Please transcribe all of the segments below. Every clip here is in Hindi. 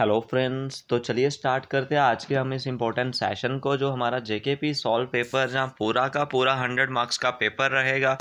हेलो फ्रेंड्स तो चलिए स्टार्ट करते हैं आज के हम इस इम्पोर्टेंट सेशन को जो हमारा जेके पी सॉल्व पेपर जहाँ पूरा का पूरा हंड्रेड मार्क्स का पेपर रहेगा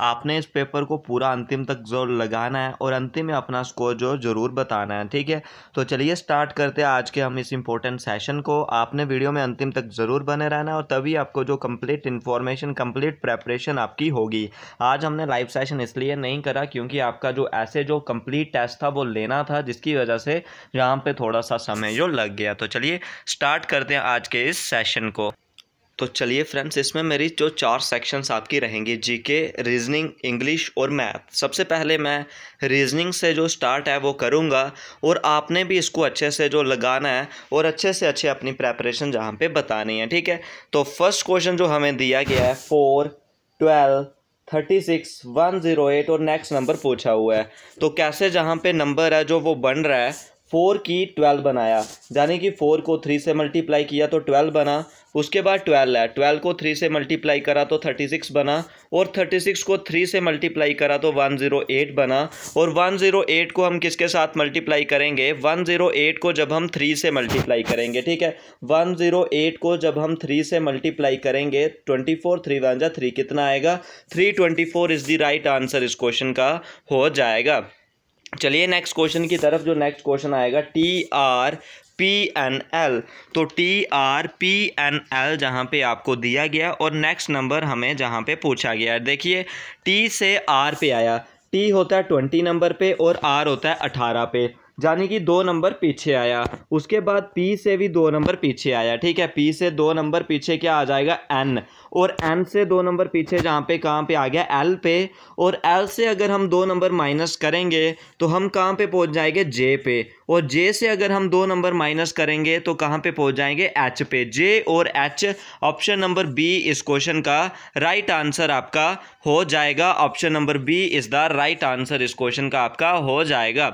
आपने इस पेपर को पूरा अंतिम तक जो लगाना है और अंतिम में अपना स्कोर जो ज़रूर बताना है ठीक है तो चलिए स्टार्ट करते हैं आज के हम इस इंपॉर्टेंट सेशन को आपने वीडियो में अंतिम तक ज़रूर बने रहना है और तभी आपको जो कंप्लीट इन्फॉर्मेशन कंप्लीट प्रेपरेशन आपकी होगी आज हमने लाइव सेशन इसलिए नहीं करा क्योंकि आपका जो ऐसे जो कंप्लीट टेस्ट था वो लेना था जिसकी वजह से यहाँ पे थोड़ा सा समय जो लग गया तो चलिए स्टार्ट करते हैं आज के इस सेशन को तो चलिए फ्रेंड्स इसमें मेरी जो चार सेक्शंस आपकी रहेंगी जीके रीजनिंग इंग्लिश और मैथ सबसे पहले मैं रीजनिंग से जो स्टार्ट है वो करूँगा और आपने भी इसको अच्छे से जो लगाना है और अच्छे से अच्छे अपनी प्रेपरेशन जहाँ पे बतानी है ठीक है तो फर्स्ट क्वेश्चन जो हमें दिया गया है four twelve thirty six one zero eight और नेक्स्ट नंबर पूछा हुआ है तो कैसे जहाँ पे नंबर है जो वो बन रहा है फोर की ट्वेल्व बनाया यानी कि फोर को थ्री से मल्टीप्लाई किया तो ट्वेल्व बना उसके बाद ट्वेल्व है ट्वेल्व को थ्री से मल्टीप्लाई करा तो थर्टी सिक्स बना और थर्टी सिक्स को थ्री से मल्टीप्लाई करा तो वन ज़ीरो एट बना और वन ज़ीरो एट को हम किसके साथ मल्टीप्लाई करेंगे वन ज़ीरो एट को जब हम थ्री से मल्टीप्लाई करेंगे ठीक है वन ज़ीरो एट को जब हम थ्री से मल्टीप्लाई करेंगे ट्वेंटी फोर थ्री वन जा थ्री कितना आएगा three twenty four is the right answer इस क्वेश्चन का हो जाएगा चलिए नेक्स्ट क्वेश्चन की तरफ जो नेक्स्ट क्वेश्चन आएगा T R P N L तो T R P N L जहाँ पे आपको दिया गया और नेक्स्ट नंबर हमें जहाँ पे पूछा गया देखिए टी से आर पे आया टी होता है ट्वेंटी नंबर पे और आर होता है अठारह पे यानी कि दो नंबर पीछे आया उसके बाद पी से भी दो नंबर पीछे आया ठीक है पी से दो नंबर पीछे क्या आ जाएगा एन और एन से दो नंबर पीछे जहाँ पे कहाँ पे आ गया एल पे और एल से अगर हम दो नंबर माइनस करेंगे तो हम कहाँ पे पहुँच जाएंगे जे पे और जे से अगर हम दो नंबर माइनस करेंगे तो कहाँ पे पहुँच जाएंगे एच पे जे और एच ऑप्शन नंबर बी इस क्वेश्चन का राइट आंसर आपका हो जाएगा option number B is the right answer इस क्वेश्चन का आपका हो जाएगा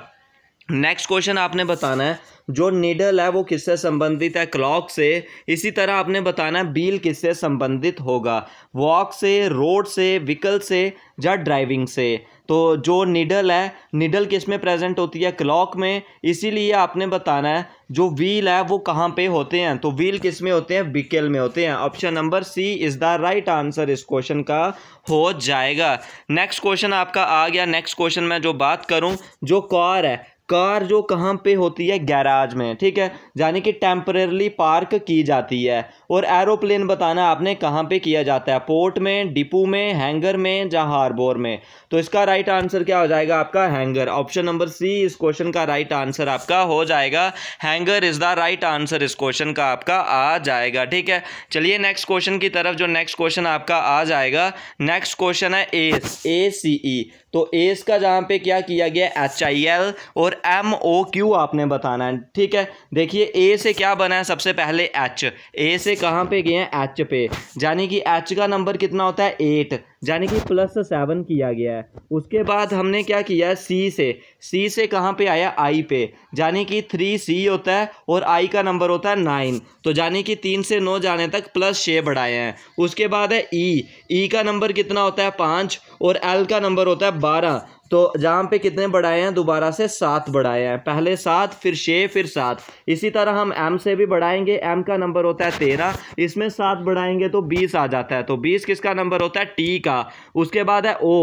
नेक्स्ट क्वेश्चन आपने बताना है जो निडल है वो किससे संबंधित है क्लॉक से इसी तरह आपने बताना है बिल किससे संबंधित होगा वॉक से रोड से व्हीकल से या ड्राइविंग से तो जो निडल है निडल किस में प्रेजेंट होती है क्लॉक में इसीलिए आपने बताना है जो व्हील है वो कहाँ पे होते हैं तो व्हील किस में होते हैं व्हीकल में होते हैं option number C is the right answer इस क्वेश्चन का हो जाएगा नेक्स्ट क्वेश्चन आपका आ गया नेक्स्ट क्वेश्चन मैं जो बात करूँ जो कार है कार जो कहाँ पे होती है गैराज में ठीक है यानी कि टेम्परेरली पार्क की जाती है और एरोप्लेन बताना आपने कहाँ पे किया जाता है पोर्ट में डिपू में हैंगर में या हार्बोर में तो इसका राइट आंसर क्या हो जाएगा आपका हैंगर ऑप्शन नंबर सी इस क्वेश्चन का राइट आंसर आपका हो जाएगा hanger is the right answer इस क्वेश्चन का आपका आ जाएगा ठीक है चलिए नेक्स्ट क्वेश्चन की तरफ जो नेक्स्ट क्वेश्चन आपका आ जाएगा नेक्स्ट क्वेश्चन है ए ए सी ई तो एस का जहाँ पे क्या किया गया एच आई एल और एम ओ क्यू आपने बताना है ठीक है देखिए ए से क्या बना है सबसे पहले एच ए से कहाँ पे गए हैं एच पे यानी कि एच का नंबर कितना होता है एट यानी कि प्लस सेवन किया गया है उसके बाद हमने क्या किया सी से सी से कहाँ पे आया आई पे यानी कि थ्री सी होता है और आई का नंबर होता है नाइन तो यानी कि तीन से नौ जाने तक प्लस छः बढ़ाए हैं उसके बाद है ई e. ई e का नंबर कितना होता है पाँच और एल का नंबर होता है बारह तो जहाँ पे कितने बढ़ाए हैं दोबारा से सात बढ़ाए हैं पहले सात फिर छः फिर सात इसी तरह हम एम से भी बढ़ाएंगे एम का नंबर होता है तेरह इसमें सात बढ़ाएंगे तो बीस आ जाता है तो बीस किसका नंबर होता है टी का उसके बाद है ओ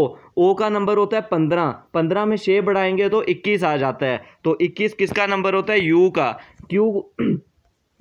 ओ का नंबर होता है पंद्रह पंद्रह में छः बढ़ाएंगे तो इक्कीस आ जाता है तो इक्कीस किसका नंबर होता है यू का क्यू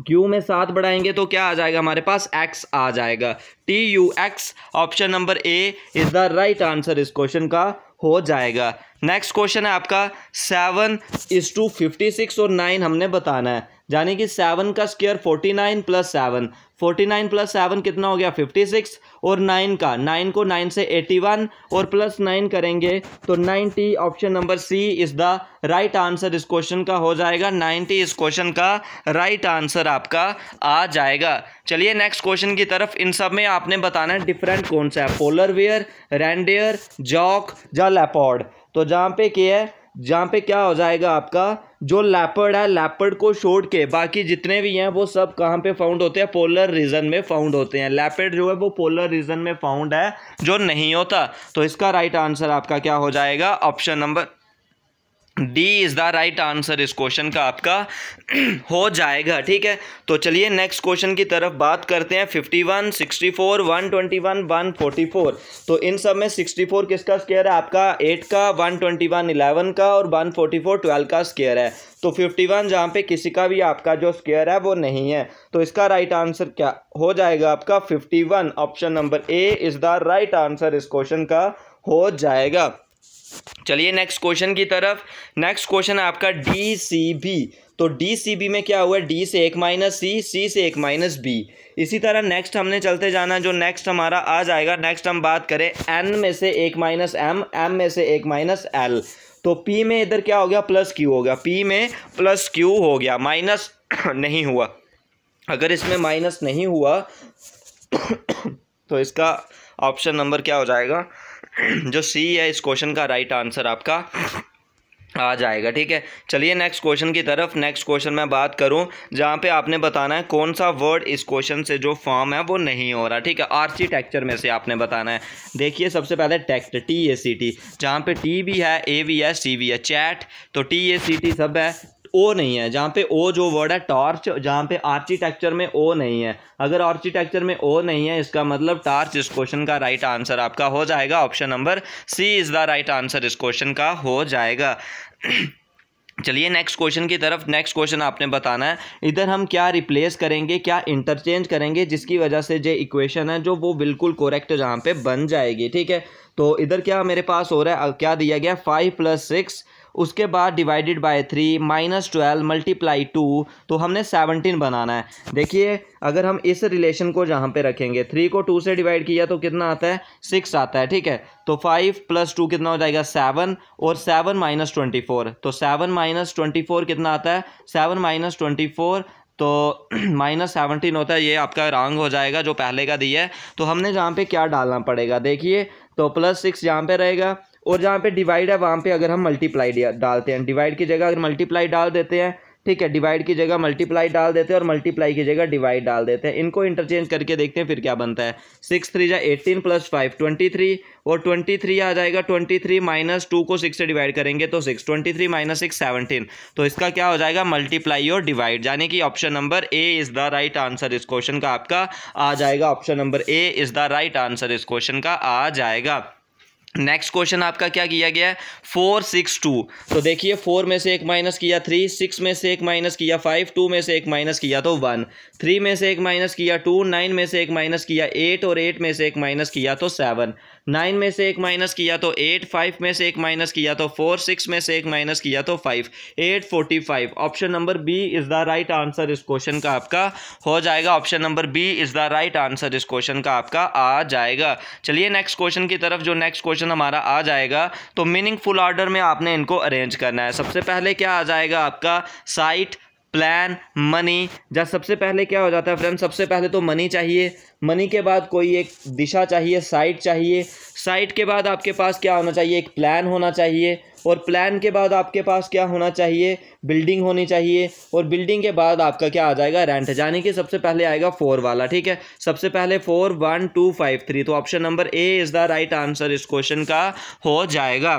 क्यू में सात बढ़ाएंगे तो क्या आ जाएगा हमारे पास एक्स आ जाएगा T U X option number A is the right answer इस क्वेश्चन का हो जाएगा नेक्स्ट क्वेश्चन है आपका seven is to fifty six और नाइन हमने बताना है यानी कि सेवन का square forty nine plus seven forty nine plus seven कितना हो गया फिफ्टी सिक्स और नाइन का नाइन को नाइन से एटी वन और प्लस नाइन करेंगे तो ninety option number C is the right answer इस क्वेश्चन का हो जाएगा नाइन्टी इस क्वेश्चन का राइट right आंसर आपका आ जाएगा चलिए नेक्स्ट क्वेश्चन की तरफ इन सब में आपने बताना है डिफरेंट कौन सा है पोलर वेयर रेंडेयर जॉक या लेपॉड तो जहाँ पे क्या है जहाँ पे क्या हो जाएगा आपका जो लैपर्ड है लैपर्ड को छोड़ के बाकी जितने भी हैं वो सब कहाँ पे फाउंड होते हैं पोलर रीजन में फाउंड होते हैं लैपर्ड जो है वो पोलर रीजन में फाउंड है जो नहीं होता तो इसका राइट आंसर आपका क्या हो जाएगा option number D is the right answer इस क्वेश्चन का आपका हो जाएगा ठीक है तो चलिए नेक्स्ट क्वेश्चन की तरफ बात करते हैं fifty one one sixty four twenty one one forty four तो इन सब में सिक्सटी फोर किसका स्केयर है आपका एट का वन ट्वेंटी वन इलेवन का और वन फोर्टी फोर ट्वेल्व का स्केयर है तो फिफ्टी वन जहाँ पे किसी का भी आपका जो स्केयर है वो नहीं है तो इसका राइट आंसर क्या हो जाएगा आपका one option number A is the right answer इस क्वेश्चन का हो जाएगा चलिए नेक्स्ट क्वेश्चन की तरफ नेक्स्ट क्वेश्चन है आपका डी सी बी तो डी सी बी में क्या हुआ डी से एक माइनस सी सी से एक माइनस बी इसी तरह नेक्स्ट हमने चलते जाना जो नेक्स्ट हमारा आ जाएगा नेक्स्ट हम बात करें एन में से एक माइनस एम एम में से एक माइनस एल तो पी में इधर क्या हो गया प्लस क्यू हो गया पी में प्लस क्यू हो गया माइनस नहीं हुआ अगर इसमें माइनस नहीं हुआ तो इसका ऑप्शन नंबर क्या हो जाएगा जो सी है इस क्वेश्चन का राइट आंसर आपका आ जाएगा ठीक है चलिए नेक्स्ट क्वेश्चन की तरफ नेक्स्ट क्वेश्चन मैं बात करूं जहां पे आपने बताना है कौन सा वर्ड इस क्वेश्चन से जो फॉर्म है वो नहीं हो रहा ठीक है आर्किटेक्चर में से आपने बताना है देखिए सबसे पहले टेक्ट टी ए सी टी जहाँ पे टी भी है ए वी है सी वी है चैट तो टी ए सी टी सब है ओ नहीं है जहाँ पे ओ जो वर्ड है टॉर्च जहाँ पे आर्किटेक्चर में ओ नहीं है अगर आर्किटेक्चर में ओ नहीं है इसका मतलब टॉर्च इस क्वेश्चन का राइट आंसर आपका हो जाएगा option number C is the right answer इस क्वेश्चन का हो जाएगा चलिए नेक्स्ट क्वेश्चन की तरफ नेक्स्ट क्वेश्चन आपने बताना है इधर हम क्या रिप्लेस करेंगे क्या इंटरचेंज करेंगे जिसकी वजह से जो इक्वेशन है जो वो बिल्कुल कोरेक्ट जहाँ पे बन जाएगी ठीक है तो इधर क्या मेरे पास हो रहा है क्या दिया गया फाइव प्लस सिक्स उसके बाद divided by three minus twelve multiply two तो हमने सेवनटीन बनाना है देखिए अगर हम इस रिलेशन को जहाँ पे रखेंगे थ्री को टू से डिवाइड किया तो कितना आता है सिक्स आता है ठीक है तो फाइव प्लस टू कितना हो जाएगा सेवन और सेवन माइनस ट्वेंटी फोर तो सेवन माइनस ट्वेंटी फोर कितना आता है सेवन माइनस ट्वेंटी फोर तो माइनस सेवनटीन होता है ये आपका रॉन्ग हो जाएगा जो पहले का दिया है तो हमने जहाँ पे क्या डालना पड़ेगा देखिए तो प्लस सिक्स यहाँ पे रहेगा और जहाँ पे डिवाइड है वहाँ पे अगर हम मल्टीप्लाई डालते हैं डिवाइड की जगह अगर मल्टीप्लाई डाल देते हैं ठीक है डिवाइड की जगह मल्टीप्लाई डाल देते हैं और मल्टीप्लाई की जगह डिवाइड डाल देते हैं इनको इंटरचेंज करके देखते हैं फिर क्या बनता है सिक्स थ्री या eighteen plus five twenty three और ट्वेंटी थ्री आ जाएगा ट्वेंटी थ्री माइनस टू को सिक्स से डिवाइड करेंगे तो six twenty three minus six seventeen तो इसका क्या हो जाएगा मल्टीप्लाई और डिवाइड यानी कि option number A is the right answer इस क्वेश्चन का आपका आ जाएगा option number A is the right answer इस क्वेश्चन का आ जाएगा नेक्स्ट क्वेश्चन आपका क्या किया गया है फोर सिक्स टू तो देखिए फोर में से एक माइनस किया थ्री सिक्स में से एक माइनस किया फाइव टू में से एक माइनस किया तो वन थ्री में से एक माइनस किया टू नाइन में से एक माइनस किया एट और एट में से एक माइनस किया तो सेवन नाइन में से एक माइनस किया तो एट फाइव में से एक माइनस किया तो फोर सिक्स में से एक माइनस किया तो five eight forty five option number B is the right answer इस क्वेश्चन का आपका हो जाएगा option number B is the right answer इस क्वेश्चन का आपका आ जाएगा चलिए नेक्स्ट क्वेश्चन की तरफ जो नेक्स्ट क्वेश्चन हमारा आ जाएगा तो मीनिंगफुल ऑर्डर में आपने इनको अरेंज करना है सबसे पहले क्या आ जाएगा आपका साइट प्लान मनी जहाँ सबसे पहले क्या हो जाता है फ्रेंड सबसे पहले तो मनी चाहिए मनी के बाद कोई एक दिशा चाहिए साइट चाहिए साइट के बाद आपके पास क्या होना चाहिए एक प्लान होना चाहिए और प्लान के बाद आपके पास क्या होना चाहिए बिल्डिंग होनी चाहिए और बिल्डिंग के बाद आपका क्या आ जाएगा रेंट जाने के सबसे पहले आएगा फोर वाला ठीक है सबसे पहले four one two five three तो option number A is the right answer इस क्वेश्चन का हो जाएगा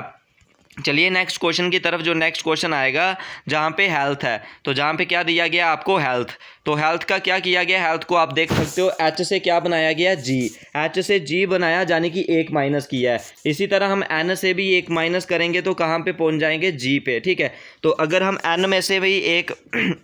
चलिए नेक्स्ट क्वेश्चन की तरफ जो नेक्स्ट क्वेश्चन आएगा जहाँ पे हेल्थ है तो जहाँ पे क्या दिया गया आपको हेल्थ तो हेल्थ का क्या किया गया हेल्थ को आप देख सकते हो एच से क्या बनाया गया जी एच से जी बनाया जाने की एक माइनस किया है इसी तरह हम एन से भी एक माइनस करेंगे तो कहाँ पे पहुँच जाएंगे जी पे ठीक है तो अगर हम एन में से भी एक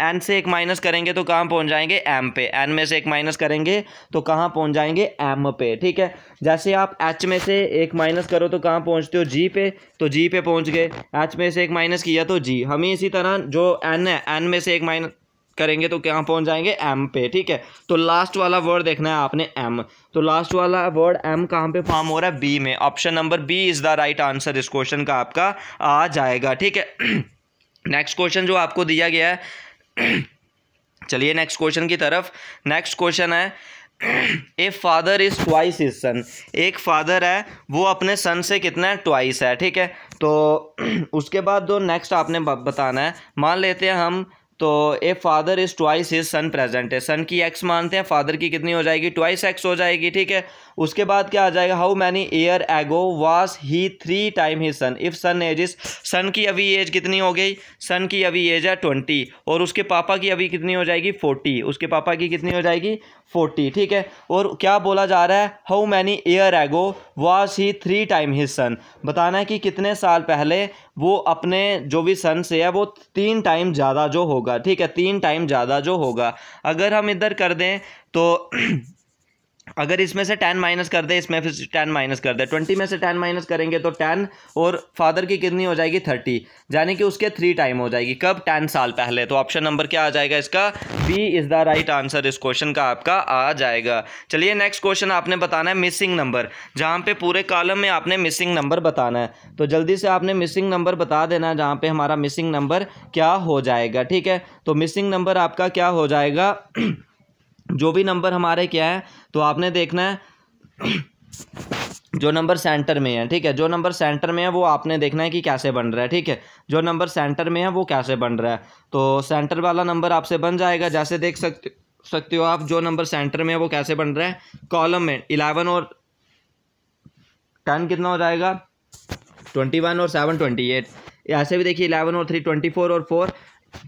एन से एक माइनस करेंगे तो कहाँ पहुँच जाएंगे एम पे एन में से एक माइनस करेंगे तो कहाँ पहुँच जाएंगे एम पे ठीक है जैसे आप एच में से एक माइनस करो तो कहाँ पहुँचते हो जी पे तो जी पे पहुँच गए एच में से एक माइनस किया तो जी हमें इसी तरह जो एन है एन में से एक माइनस करेंगे तो कहाँ पहुँच जाएंगे एम पे ठीक है तो लास्ट वाला वर्ड देखना है आपने एम तो लास्ट वाला वर्ड एम कहाँ पे फॉर्म हो रहा है बी में option number B is the right answer इस क्वेश्चन का आपका आ जाएगा ठीक है नेक्स्ट क्वेश्चन जो आपको दिया गया है चलिए नेक्स्ट क्वेश्चन की तरफ नेक्स्ट क्वेश्चन है a father is twice his son एक फादर है वो अपने सन से कितना है ट्वाइस है ठीक है तो उसके बाद जो तो नेक्स्ट आपने बताना है मान लेते हैं हम तो a father is twice is son present है सन की एक्स मानते हैं फादर की कितनी हो जाएगी ट्वाइस एक्स हो जाएगी ठीक है उसके बाद क्या आ जाएगा how many year ago was he three time he son if son age is son की अभी एज कितनी हो गई सन की अभी एज है ट्वेंटी और उसके पापा की अभी कितनी हो जाएगी फोर्टी उसके पापा की कितनी हो जाएगी फोर्टी ठीक है और क्या बोला जा रहा है how many year ago was he three time he son बताना है कि कितने साल पहले वो अपने जो भी सन से है वो तीन टाइम ज़्यादा जो होगा ठीक है तीन टाइम ज़्यादा जो होगा अगर हम इधर कर दें तो अगर इसमें से टेन माइनस कर दे इसमें फिर टेन माइनस कर दे ट्वेंटी में से टेन माइनस करेंगे तो टेन और फादर की कितनी हो जाएगी थर्टी यानी कि उसके थ्री टाइम हो जाएगी कब टेन साल पहले तो ऑप्शन नंबर क्या आ जाएगा इसका B is the right answer इस क्वेश्चन का आपका आ जाएगा चलिए नेक्स्ट क्वेश्चन आपने बताना है मिसिंग नंबर जहाँ पर पूरे कॉलम में आपने मिसिंग नंबर बताना है तो जल्दी से आपने मिसिंग नंबर बता देना है जहाँ पर हमारा मिसिंग नंबर क्या हो जाएगा ठीक है तो मिसिंग नंबर आपका क्या हो जाएगा जो भी नंबर हमारे क्या है तो आपने देखना है जो नंबर सेंटर में है ठीक है जो नंबर सेंटर में है वो आपने देखना है कि कैसे बन रहा है ठीक है जो नंबर सेंटर में है वो कैसे बन रहा है तो सेंटर वाला नंबर आपसे बन जाएगा जैसे देख सकते सकते हो आप जो नंबर सेंटर में है वो कैसे बन रहा है कॉलम में इलेवन और टेन कितना हो जाएगा ट्वेंटी वन और सेवन ट्वेंटी एट ऐसे भी देखिए इलेवन और थ्री ट्वेंटी फोर और फोर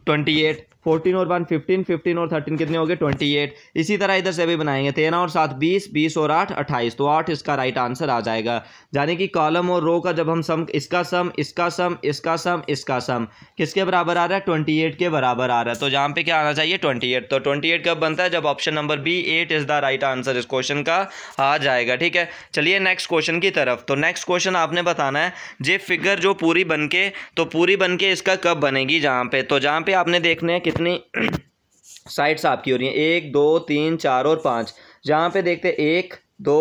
ट्वेंटी एट फोर्टीन और वन फिफ्टीन फिफ्टीन और थर्टीन कितने हो गए ट्वेंटी एट इसी तरह इधर से भी बनाएंगे तेरह और सात बीस बीस और आठ अट्ठाईस तो आठ इसका राइट आंसर आ जाएगा यानी कि कॉलम और रो का जब हम सम इसका सम इसका सम इसका सम इसका सम किसके बराबर आ रहा है ट्वेंटी एट के बराबर आ रहा है तो यहाँ पे क्या आना चाहिए ट्वेंटी एट तो ट्वेंटी एट कब बनता है जब option number B eight is the right answer इस क्वेश्चन का आ जाएगा ठीक है चलिए नेक्स्ट क्वेश्चन की तरफ तो नेक्स्ट क्वेश्चन आपने बताना है जे फिगर जो पूरी के तो पूरी के इसका कब बनेगी जहाँ पे तो जहाँ पे आपने देखना है कितनी साइड्स आपकी हो रही हैं एक दो तीन चार और पाँच जहाँ पे देखते हैं एक दो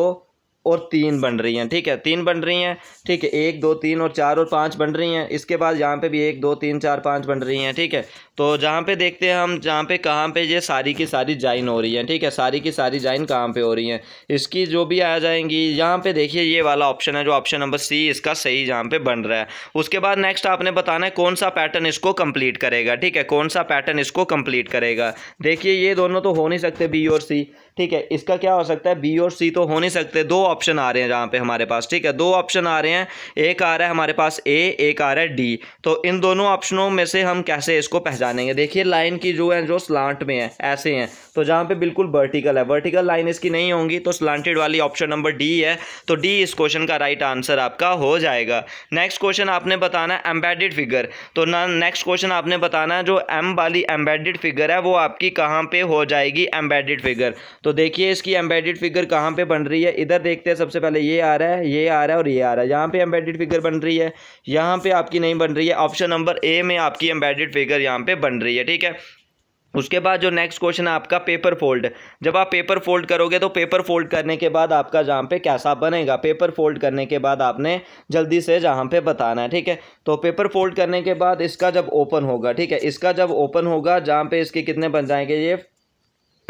और तीन बन रही हैं ठीक है तीन बन रही हैं ठीक है एक दो तीन और चार और पाँच बन रही हैं इसके बाद यहाँ पे भी एक दो तीन चार पाँच बन रही हैं ठीक है तो जहाँ पे देखते हैं हम जहाँ पे कहाँ पे ये सारी की सारी जाइन हो रही हैं ठीक है सारी की सारी जाइन कहाँ पे हो रही हैं इसकी जो भी आ जाएंगी यहाँ पे देखिए ये वाला ऑप्शन है जो ऑप्शन नंबर सी इसका सही जहाँ पे बन रहा है उसके बाद नेक्स्ट आपने बताना है कौन सा पैटर्न इसको कंप्लीट करेगा ठीक है कौन सा पैटर्न इसको कंप्लीट करेगा देखिए ये दोनों तो हो नहीं सकते बी और सी ठीक है इसका क्या हो सकता है बी और सी तो हो नहीं सकते दो ऑप्शन आ रहे हैं जहाँ पे हमारे पास ठीक है दो ऑप्शन आ रहे हैं एक आ रहा है हमारे पास ए एक आ रहा है डी तो इन दोनों ऑप्शनों में से हम कैसे इसको पहचानेंगे देखिए लाइन की जो है जो स्लांट में है ऐसे हैं तो जहाँ पे बिल्कुल वर्टिकल है वर्टिकल लाइन इसकी नहीं होंगी तो स्लांटेड वाली ऑप्शन नंबर डी है तो डी इस क्वेश्चन का राइट आंसर आपका हो जाएगा नेक्स्ट क्वेश्चन आपने बताना है एम्बेडेड फिगर तो नेक्स्ट क्वेश्चन आपने बताना है जो एम वाली एम्बेडेड फिगर है वो आपकी कहाँ पे हो जाएगी एम्बेडेड फिगर तो देखिए इसकी एम्बेडेड फिगर कहाँ पे बन रही है इधर देखते हैं सबसे पहले ये आ रहा है ये आ रहा है और ये आ रहा है यहाँ पे एम्बेडेड फिगर बन रही है यहाँ पे आपकी नहीं बन रही है ऑप्शन नंबर ए में आपकी एम्बेडेड फिगर यहाँ पे बन रही है ठीक है उसके बाद जो नेक्स्ट क्वेश्चन है आपका पेपर फोल्ड जब आप पेपर फोल्ड करोगे तो पेपर फोल्ड करने के बाद आपका जहाँ पे कैसा बनेगा पेपर फोल्ड करने के बाद आपने जल्दी से जहाँ पे बताना है ठीक है तो पेपर फोल्ड करने के बाद इसका जब ओपन होगा ठीक है इसका जब ओपन होगा जहाँ पे इसके कितने बन जाएंगे ये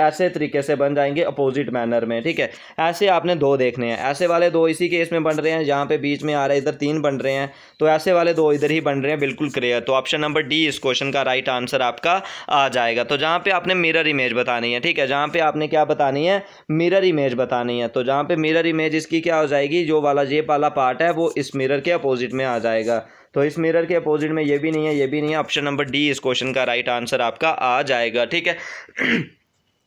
ऐसे तरीके से बन जाएंगे अपोजिट मैनर में ठीक है ऐसे आपने दो देखने हैं ऐसे वाले दो इसी केस में बन रहे हैं जहाँ पे बीच में आ रहा है इधर तीन बन रहे हैं तो ऐसे वाले दो इधर ही बन रहे हैं बिल्कुल क्लियर तो ऑप्शन नंबर डी इस क्वेश्चन का राइट आंसर आपका आ जाएगा तो जहाँ पे आपने मिरर इमेज बतानी है ठीक है जहाँ पे आपने क्या बतानी है मिरर इमेज बतानी है तो जहाँ पे मिररर इमेज इसकी क्या हो जाएगी जो वाला जेप वाला पार्ट है वो इस मिरर के अपोजिट में आ जाएगा तो इस मिरर के अपोजिट में ये भी नहीं है ये भी नहीं है ऑप्शन नंबर डी इस क्वेश्चन का राइट आंसर आपका आ जाएगा ठीक है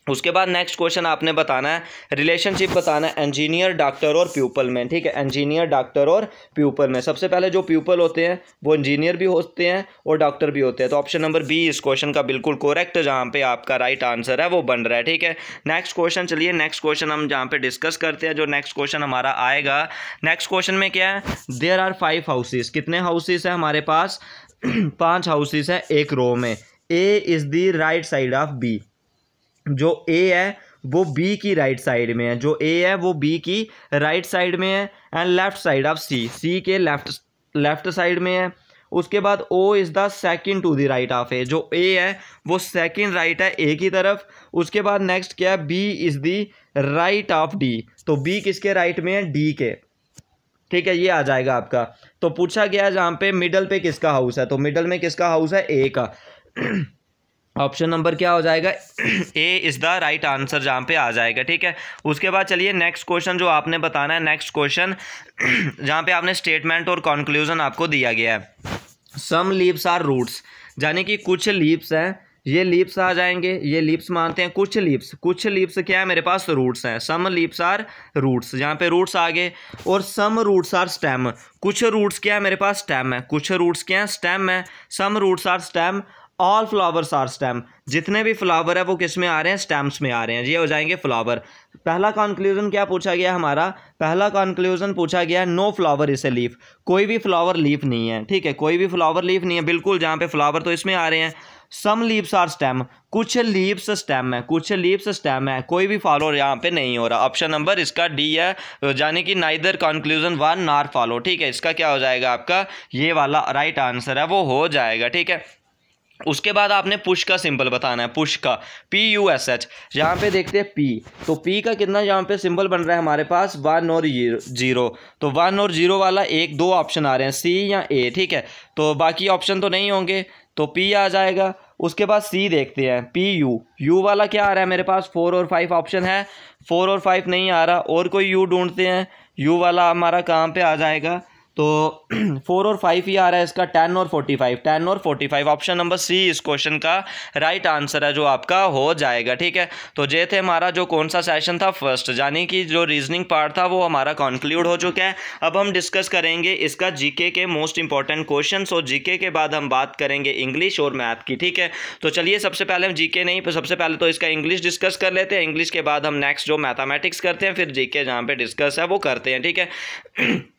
उसके बाद नेक्स्ट क्वेश्चन आपने बताना है रिलेशनशिप बताना है इंजीनियर डॉक्टर और प्यूपल में ठीक है इंजीनियर डॉक्टर और प्यूपल में सबसे पहले जो प्यूपल होते हैं वो इंजीनियर भी होते हैं और डॉक्टर भी होते हैं तो ऑप्शन नंबर बी इस क्वेश्चन का बिल्कुल कोरेक्ट जहाँ पे आपका राइट right आंसर है वो बन रहा है ठीक है नेक्स्ट क्वेश्चन चलिए नेक्स्ट क्वेश्चन हम जहाँ पर डिस्कस करते हैं जो नेक्स्ट क्वेश्चन हमारा आएगा नेक्स्ट क्वेश्चन में क्या है देर आर फाइव हाउसेज कितने हाउसेज हैं हमारे पास पाँच हाउसेज हैं एक रो में A is the right side of B जो ए है वो बी की राइट साइड में है जो ए है वो बी की राइट साइड में है and left side of C C के लेफ्ट लेफ्ट साइड में है उसके बाद O is the second to the right of A जो ए है वो सेकंड राइट है ए की तरफ उसके बाद नेक्स्ट क्या है B is the right of D तो बी किसके राइट में है डी के ठीक है ये आ जाएगा आपका तो पूछा गया जहाँ पे मिडल पे किसका हाउस है तो मिडल में किसका हाउस है ए का ऑप्शन नंबर क्या हो जाएगा A is the right answer जहाँ पे आ जाएगा ठीक है उसके बाद चलिए नेक्स्ट क्वेश्चन जो आपने बताना है नेक्स्ट क्वेश्चन जहाँ पे आपने स्टेटमेंट और कंक्लूजन आपको दिया गया है सम लीव्स आर रूट्स यानी कि कुछ लीव्स हैं ये लीप्स आ जाएंगे ये लीप्स मानते हैं कुछ लीप्स कुछ लीप्स क्या है मेरे पास रूट्स हैं सम लीप्स आर रूट्स यहाँ पे रूट्स आ गए और सम रूट्स आर स्टेम कुछ रूट्स क्या है मेरे पास स्टेम है कुछ रूट्स क्या है स्टेम है some roots are stem all flowers are stem जितने भी फ्लावर है वो किस में आ रहे हैं स्टेम्स में आ रहे हैं ये हो जाएंगे फ्लावर पहला कॉन्क्लूजन क्या पूछा गया हमारा पहला कॉन्क्लूजन पूछा गया है नो फ्लावर इसे लीफ कोई भी फ्लावर लीफ नहीं है ठीक है कोई भी फ्लावर लीफ नहीं है बिल्कुल जहाँ पे फ्लावर तो इसमें आ रहे हैं सम लीव्स आर स्टेम कुछ लीव्स स्टेम है कुछ लीव्स स्टेम है कोई भी फॉलो यहाँ पे नहीं हो रहा ऑप्शन नंबर इसका डी है यानी कि neither conclusion one nor follow ठीक है इसका क्या हो जाएगा आपका ये वाला राइट right आंसर है वो हो जाएगा ठीक है उसके बाद आपने पुश का सिंबल बताना है पुश का पी यू एस एच यहाँ पे देखते हैं पी तो पी का कितना यहाँ पे सिंबल बन रहा है हमारे पास वन और जीरो तो वन और जीरो वाला एक दो ऑप्शन आ रहे हैं सी या ए ठीक है तो बाकी ऑप्शन तो नहीं होंगे तो पी आ जाएगा उसके बाद सी देखते हैं पी यू यू वाला क्या आ रहा है मेरे पास फोर और फाइव ऑप्शन है फोर और फाइव नहीं आ रहा और कोई यू ढूंढते हैं यू वाला हमारा कहाँ पर आ जाएगा तो फोर और फाइव ही आ रहा है इसका टेन और फोर्टी फाइव टेन और forty five option number C इस क्वेश्चन का राइट right आंसर है जो आपका हो जाएगा ठीक है तो ये थे हमारा जो कौन सा सेशन था फर्स्ट यानी कि जो रीजनिंग पार्ट था वो हमारा कंक्लूड हो चुका है अब हम डिस्कस करेंगे इसका जीके के मोस्ट इंपॉर्टेंट क्वेश्चन और जीके के बाद हम बात करेंगे इंग्लिश और मैथ की ठीक है तो चलिए सबसे पहले हम जी नहीं पर सबसे पहले तो इसका इंग्लिश डिस्कस कर लेते हैं इंग्लिश के बाद हम नेक्स्ट जो मैथामेटिक्स करते हैं फिर जी जहाँ पे डिस्कस है वो करते हैं ठीक है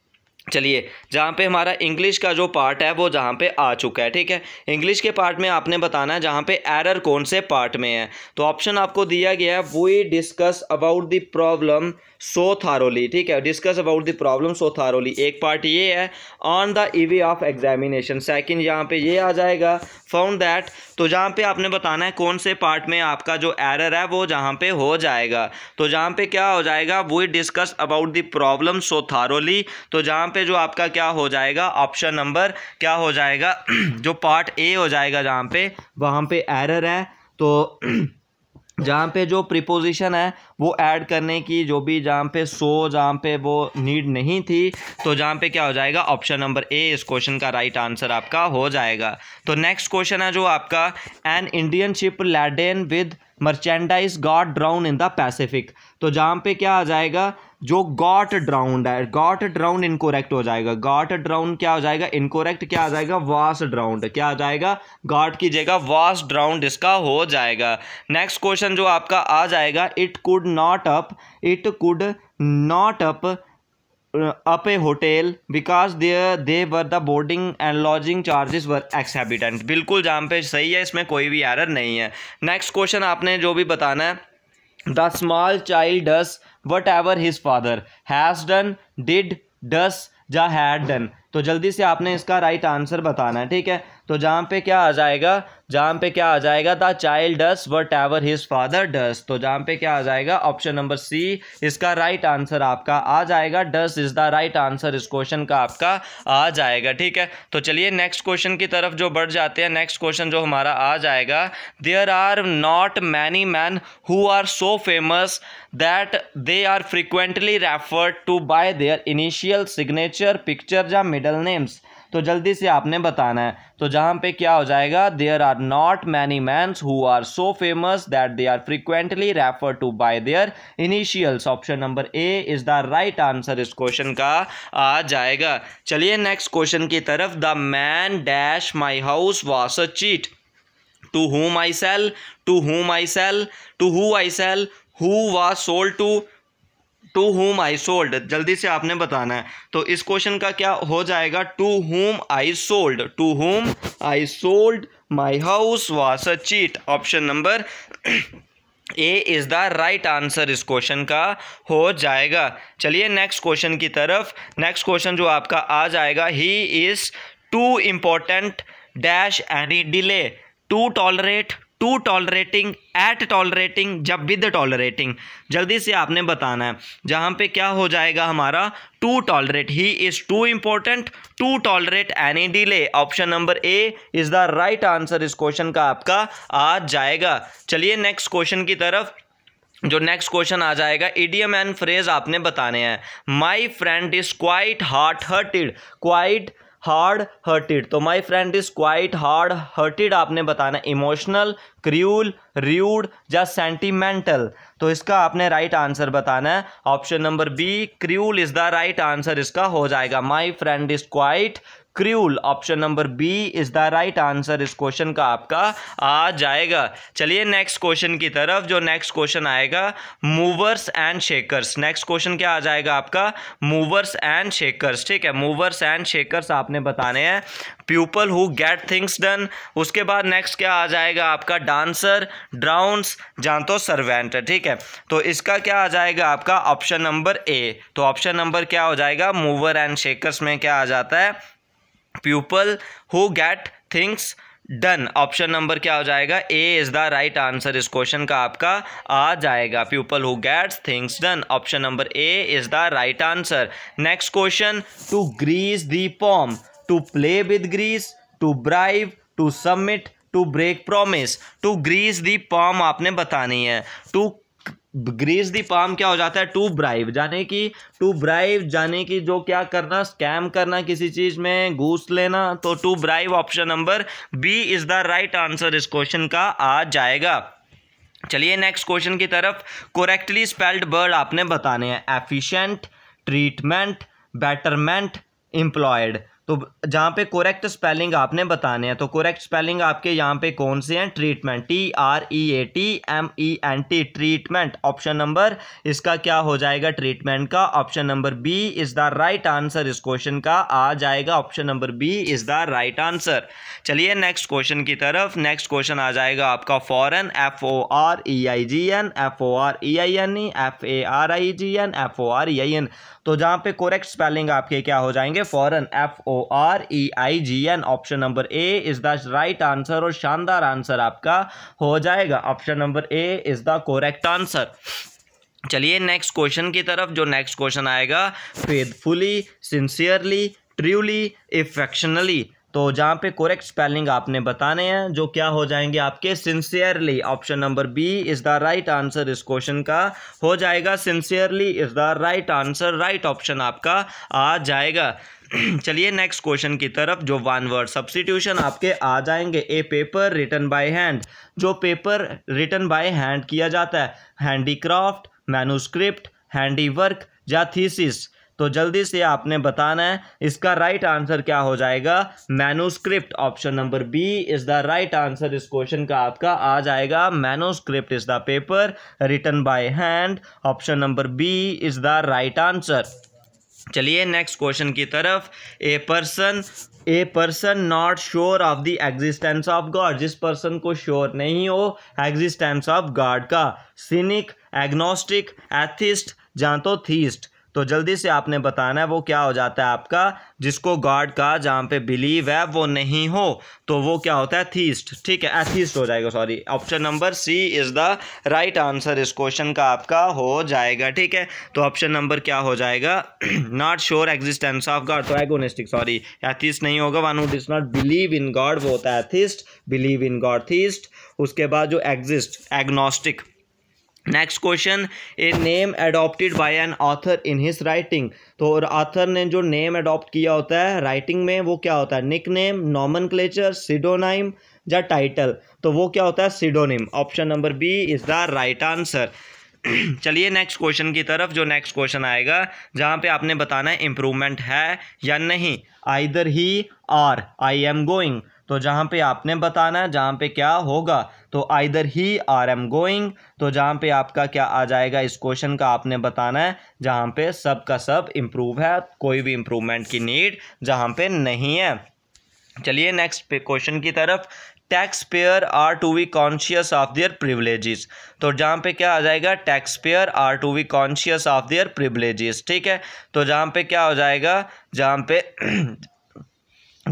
चलिए जहाँ पे हमारा इंग्लिश का जो पार्ट है वो जहाँ पे आ चुका है ठीक है इंग्लिश के पार्ट में आपने बताना है जहाँ पे एरर कौन से पार्ट में है तो ऑप्शन आपको दिया गया है we discuss about the problem so thoroughly ठीक है discuss about the problem so thoroughly एक पार्ट ये है on the eve of examination second यहाँ पे ये आ जाएगा फाउंड दैट तो जहाँ पे आपने बताना है कौन से पार्ट में आपका जो एरर है वो जहाँ पे हो जाएगा तो जहाँ पे क्या हो जाएगा वो discuss about the problem so thoroughly तो जहाँ पे जो आपका क्या हो जाएगा ऑप्शन नंबर क्या हो जाएगा जो पार्ट ए हो जाएगा जहाँ पे वहाँ पे एरर है तो जहाँ पे जो प्रिपोजिशन है वो ऐड करने की जो भी जहाँ पे सो जहाँ पे वो नीड नहीं थी तो जहाँ पे क्या हो जाएगा ऑप्शन नंबर ए इस क्वेश्चन का राइट आंसर आपका हो जाएगा तो नेक्स्ट क्वेश्चन है जो आपका an Indian ship laden with merchandise got drown in the Pacific तो जहाँ पे क्या आ जाएगा जो गॉट ड्राउंड है गॉट ड्राउंड इनकोरेक्ट हो जाएगा गॉट ड्राउंड क्या हो जाएगा इनकोरेक्ट क्या आ जाएगा वास ड्राउंड क्या आ जाएगा गॉट की जगह वास ड्राउंड इसका हो जाएगा नेक्स्ट क्वेश्चन जो आपका आ जाएगा it could not up it could not up up a hotel because there they were the boarding and lodging charges were exorbitant बिल्कुल जहाँ पे सही है इसमें कोई भी एरर नहीं है नेक्स्ट क्वेश्चन आपने जो भी बताना है the small child does whatever his father has done did does या हैड डन तो जल्दी से आपने इसका राइट आंसर बताना है ठीक है तो जहाँ पे क्या आ जाएगा जहाँ पे क्या आ जाएगा the child does whatever his father does तो जहाँ पे क्या आ जाएगा ऑप्शन नंबर सी इसका राइट right आंसर आपका आ जाएगा does is the right answer इस क्वेश्चन का आपका आ जाएगा ठीक है तो चलिए नेक्स्ट क्वेश्चन की तरफ जो बढ़ जाते हैं नेक्स्ट क्वेश्चन जो हमारा आ जाएगा there are not many men who are so famous that they are frequently referred to by their initial signature picture या मिडल नेम्स तो जल्दी से आपने बताना है तो जहाँ पे क्या हो जाएगा there are not many mens who are so famous that they are frequently refer to by their initials option number A is the right answer इस क्वेश्चन का आ जाएगा चलिए नेक्स्ट क्वेश्चन की तरफ the man dash my house was a cheat to whom I sell to whom I sell to who I sell who was sold to to whom I sold जल्दी से आपने बताना है तो इस क्वेश्चन का क्या हो जाएगा to whom I sold to whom I sold my house was a cheat option number A is the right answer इस क्वेश्चन का हो जाएगा चलिए नेक्स्ट क्वेश्चन की तरफ नेक्स्ट क्वेश्चन जो आपका आ जाएगा he is too important dash any delay to tolerate to tolerating at tolerating जब विद टॉलरेटिंग जल्दी से आपने बताना है जहाँ पे क्या हो जाएगा हमारा to tolerate he is too important to tolerate any delay option number A is the right answer इस क्वेश्चन का आपका आ जाएगा चलिए नेक्स्ट क्वेश्चन की तरफ जो नेक्स्ट क्वेश्चन आ जाएगा इडियम एंड फ्रेज आपने बताने हैं my friend is quite heart hearted quite hard hearted तो my friend is quite hard hearted आपने बताना इमोशनल क्रियूल र्यूड या सेंटिमेंटल तो इसका आपने राइट right आंसर बताना है option number B cruel is the right answer इसका हो जाएगा my friend is quite cruel option number B is the right answer इस क्वेश्चन का आपका आ जाएगा चलिए नेक्स्ट क्वेश्चन की तरफ जो नेक्स्ट क्वेश्चन आएगा movers and shakers next question क्या आ जाएगा आपका मूवर्स एंड शेकर्स ठीक है मूवर्स एंड शेकर्स आपने बताने हैं people who get things done उसके बाद नेक्स्ट क्या आ जाएगा आपका डांसर ड्राउंस जानतो सर्वेंट ठीक है तो इसका क्या आ जाएगा आपका ऑप्शन नंबर ए तो ऑप्शन नंबर क्या हो जाएगा मूवर एंड शेकर्स में क्या आ जाता है people who get things done option number क्या हो जाएगा A is the right answer इस क्वेश्चन का आपका आ जाएगा people who gets things done option number A is the right answer next question to grease the palm to play with grease to bribe to submit to break promise to grease the palm आपने बतानी है टू ग्रीस दी पाम क्या हो जाता है टू ब्राइव जाने कि टू ब्राइव जाने की जो क्या करना स्कैम करना किसी चीज़ में घूस लेना तो to bribe option number B is the right answer इस क्वेश्चन का आ जाएगा चलिए नेक्स्ट क्वेश्चन की तरफ कोरेक्टली स्पेल्ड वर्ड आपने बताने हैं एफिशिएंट ट्रीटमेंट बेटरमेंट इंप्लॉयड तो जहाँ पे करेक्ट स्पेलिंग आपने बताने हैं तो करेक्ट स्पेलिंग आपके यहाँ पे कौन से हैं treatment T R E A T M E N T treatment option number इसका क्या हो जाएगा ट्रीटमेंट का option number B is the right answer इस क्वेश्चन का आ जाएगा option number B is the right answer चलिए नेक्स्ट क्वेश्चन की तरफ नेक्स्ट क्वेश्चन आ जाएगा आपका foreign F O R E I G N F O R E I N E F A are I G N F O R E I N तो जहाँ पे कोरेक्ट स्पेलिंग आपके क्या हो जाएंगे foreign F O R E I G N option number A is the right answer और शानदार आंसर आपका हो जाएगा option number A is the correct answer चलिए नेक्स्ट क्वेश्चन की तरफ जो नेक्स्ट क्वेश्चन आएगा फेथफुली सिंसियरली ट्रूली इफेक्शनली तो जहाँ पे करेक्ट स्पेलिंग आपने बताने हैं जो क्या हो जाएंगे आपके sincerely option number B is the right answer इस क्वेश्चन का हो जाएगा sincerely is the right answer right option आपका आ जाएगा चलिए नेक्स्ट क्वेश्चन की तरफ जो वन वर्ड सब्सिट्यूशन आपके आ जाएंगे a paper written by hand जो पेपर रिटर्न बाय हैंड किया जाता है हैंडीक्राफ्ट मैनुस्क्रिप्ट हैंडीवर्क या थीसिस तो जल्दी से आपने बताना है इसका राइट आंसर क्या हो जाएगा manuscript option number B is the right answer इस क्वेश्चन का आपका आ जाएगा manuscript is the paper written by hand option number B is the right answer चलिए नेक्स्ट क्वेश्चन की तरफ a person a person not sure of the existence of God जिस पर्सन को श्योर नहीं हो एग्जिस्टेंस ऑफ गॉड का सिनिक एग्नोस्टिक एथिस्ट या तो थीस्ट तो जल्दी से आपने बताना है वो क्या हो जाता है आपका जिसको गॉड का जहाँ पे बिलीव है वो नहीं हो तो वो क्या होता है थीस्ट ठीक है एथीस्ट हो जाएगा sorry option number C is the right answer इस क्वेश्चन का आपका हो जाएगा ठीक है तो ऑप्शन नंबर क्या हो जाएगा not sure existence of God तो एगोनिस्टिक सॉरी एथीस्ट नहीं होगा one who does not believe in God वो होता है atheist believe in God theist उसके बाद जो exist agnostic next question a name adopted by an author in his writing तो ऑथर ने जो नेम अडोप्ट किया होता है राइटिंग में वो क्या होता है निक नेम नॉमन क्लेचर सिडोनाइम या टाइटल तो वो क्या होता है pseudonym option number B is the right answer चलिए नेक्स्ट क्वेश्चन की तरफ जो नेक्स्ट क्वेश्चन आएगा जहाँ पे आपने बताना है इम्प्रूवमेंट है या नहीं either he or I am going तो जहाँ पे आपने बताना है जहाँ पे क्या होगा तो either he or am going तो जहाँ पे आपका क्या आ जाएगा इस क्वेश्चन का आपने बताना है जहाँ पे सब का सब इम्प्रूव है कोई भी इम्प्रूवमेंट की नीड जहाँ पे नहीं है चलिए नेक्स्ट क्वेश्चन की तरफ tax payer are to be conscious of their privileges तो जहाँ पे क्या आ जाएगा tax payer are to be conscious of their privileges ठीक है तो जहाँ पे क्या हो जाएगा जहाँ पे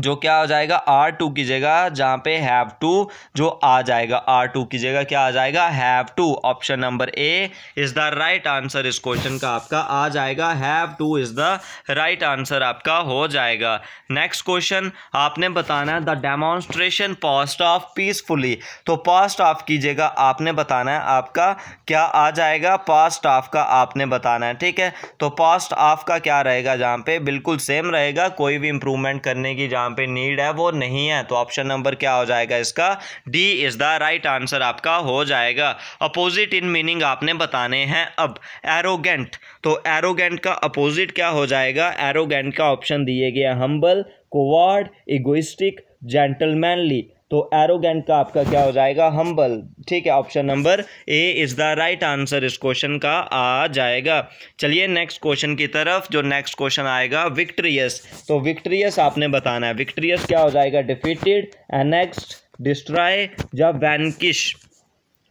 जो क्या हो जाएगा आर टू की जगह जहाँ पे हैव टू जो आ जाएगा आर टू की जगह क्या आ जाएगा have to option number A is the right answer इस क्वेश्चन का आपका आ जाएगा have to is the right answer आपका हो जाएगा नेक्स्ट क्वेश्चन आपने बताना है the demonstration passed off peacefully तो पास्ट ऑफ की जगह आपने बताना है आपका क्या आ जाएगा पास्ट ऑफ का आपने बताना है ठीक है तो पास्ट ऑफ का क्या रहेगा जहाँ पे बिल्कुल सेम रहेगा कोई भी इम्प्रूवमेंट करने की जहाँ यहाँ पे नीड है वो नहीं है तो ऑप्शन नंबर क्या हो जाएगा इसका D is the right answer आपका हो जाएगा अपोजिट इन मीनिंग आपने बताने हैं अब एरोगेंट तो एरोगेंट का अपोजिट क्या हो जाएगा एरोगेंट का ऑप्शन दिए गए हम्बल कोवार्ड इगोइस्टिक जेंटलमैनली तो एरोगेंट का आपका क्या हो जाएगा हम्बल ठीक है option number A is the right answer इस क्वेश्चन का आ जाएगा चलिए नेक्स्ट क्वेश्चन की तरफ जो नेक्स्ट क्वेश्चन आएगा विक्ट्रियस तो विक्ट्रियस आपने बताना है विक्ट्रियस क्या हो जाएगा डिफीटेड एनेक्स्ट डिस्ट्रॉय या वैनकिश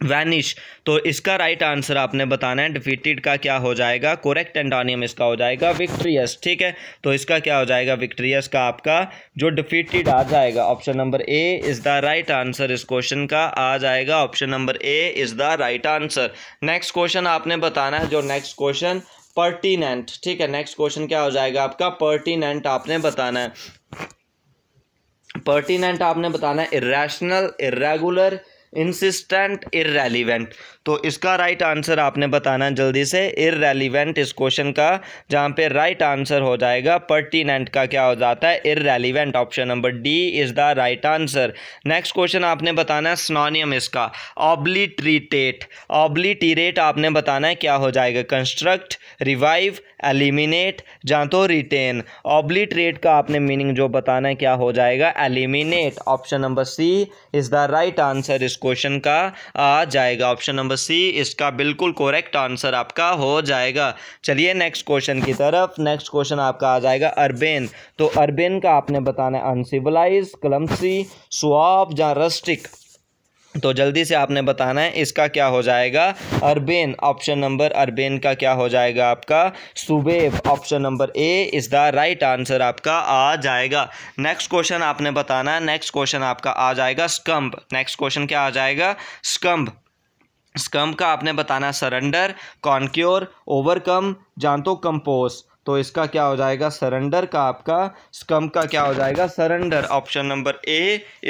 वैनिश तो इसका राइट आंसर आपने बताना है डिफीटेड का क्या हो जाएगा कोरेक्ट एंटोनियम इसका हो जाएगा विक्ट्रियस ठीक है तो इसका क्या हो जाएगा विक्ट्रियस का आपका जो डिफीटेड आ जाएगा option number A is the right answer इस क्वेश्चन का आ जाएगा option number A is the right answer next question आपने बताना है जो नेक्स्ट क्वेश्चन पर्टिनेंट ठीक है नेक्स्ट क्वेश्चन क्या हो जाएगा आपका पर्टिनेंट आपने बताना है पर्टिनेंट आपने बताना है इरेशनल इरेगुलर insistent irrelevant तो इसका राइट आंसर आपने बताना जल्दी से इरेलीवेंट इस क्वेश्चन का जहाँ पे राइट आंसर हो जाएगा पर्टिनेंट का क्या हो जाता है irrelevant option number D is the right answer next question आपने बताना है स्नोनियम इसका ऑब्लिट्रीटेट ऑब्लिटीरेट आपने बताना है क्या हो जाएगा कंस्ट्रक्ट रिवाइव एलिमिनेट या तो रिटेन ऑब्लिट्रेट का आपने मीनिंग जो बताना है क्या हो जाएगा eliminate option number C is the right answer इस क्वेश्चन का आ जाएगा ऑप्शन नंबर सी इसका बिल्कुल कोरेक्ट आंसर आपका हो जाएगा चलिए नेक्स्ट क्वेश्चन की तरफ नेक्स्ट क्वेश्चन आपका आ जाएगा अरबेन तो अरबेन का आपने बताना है अनसिविलाइज क्लम्सी स्वाब या रस्टिक तो जल्दी से आपने बताना है इसका क्या हो जाएगा अरबेन ऑप्शन नंबर अरबेन का क्या हो जाएगा आपका सुबेब option number A is the right answer आपका आ जाएगा नेक्स्ट क्वेश्चन आपने बताना है नेक्स्ट क्वेश्चन आपका आ जाएगा स्कम्ब नेक्स्ट क्वेश्चन क्या आ जाएगा स्कम्ब स्कम का आपने बताना सरेंडर कॉन्क्योर ओवरकम जानतो कंपोज तो इसका क्या हो जाएगा सरेंडर का आपका स्कम का क्या हो जाएगा surrender option number A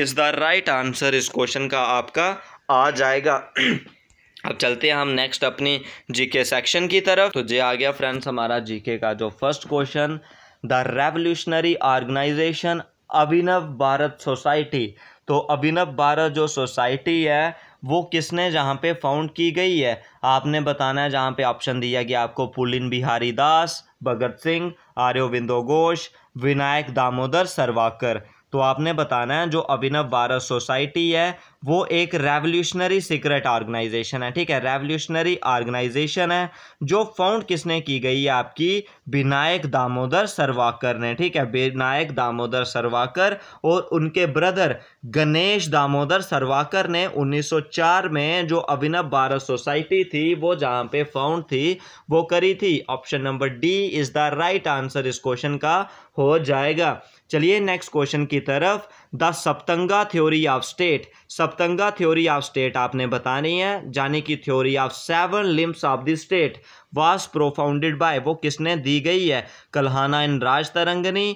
is the right answer इस क्वेश्चन का आपका आ जाएगा अब चलते हैं हम नेक्स्ट अपनी जीके सेक्शन की तरफ तो जे आ गया फ्रेंड्स हमारा जीके का जो first question the revolutionary organisation Abhinav Bharat society तो अभिनव भारत जो सोसाइटी है वो किसने जहाँ पे फाउंड की गई है आपने बताना है जहाँ पे ऑप्शन दिया गया आपको पुलिन बिहारी दास भगत सिंह आर्योविंदो घोष विनायक दामोदर सरवाकर तो आपने बताना है जो अभिनव भारत सोसाइटी है वो एक रेवोल्यूशनरी सीक्रेट ऑर्गेनाइजेशन है ठीक है रेवोल्यूशनरी ऑर्गेनाइजेशन है जो फाउंड किसने की गई है आपकी विनायक दामोदर सरवाकर ने ठीक है विनायक दामोदर सरवाकर और उनके ब्रदर गणेश दामोदर सरवाकर ने 1904 में जो अभिनव भारत सोसाइटी थी वो जहाँ पे फाउंड थी वो करी थी option number D is the right answer इस क्वेश्चन का हो जाएगा चलिए नेक्स्ट क्वेश्चन की तरफ the Saptanga theory of state Saptanga theory of state आपने बतानी है जाने की theory of seven limbs of the state was propounded by वो किसने दी गई है कल्हाना इन राज तरंगनी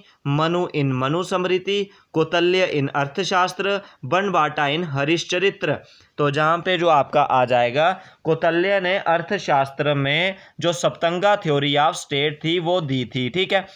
मनु इन मनु समृति कौतल्य इन अर्थशास्त्र बनबाटा इन हरिश्चरित्र तो जहाँ पे जो आपका आ जाएगा कौतल्य ने अर्थशास्त्र में जो सप्तंगा थ्योरी ऑफ स्टेट थी वो दी थी ठीक है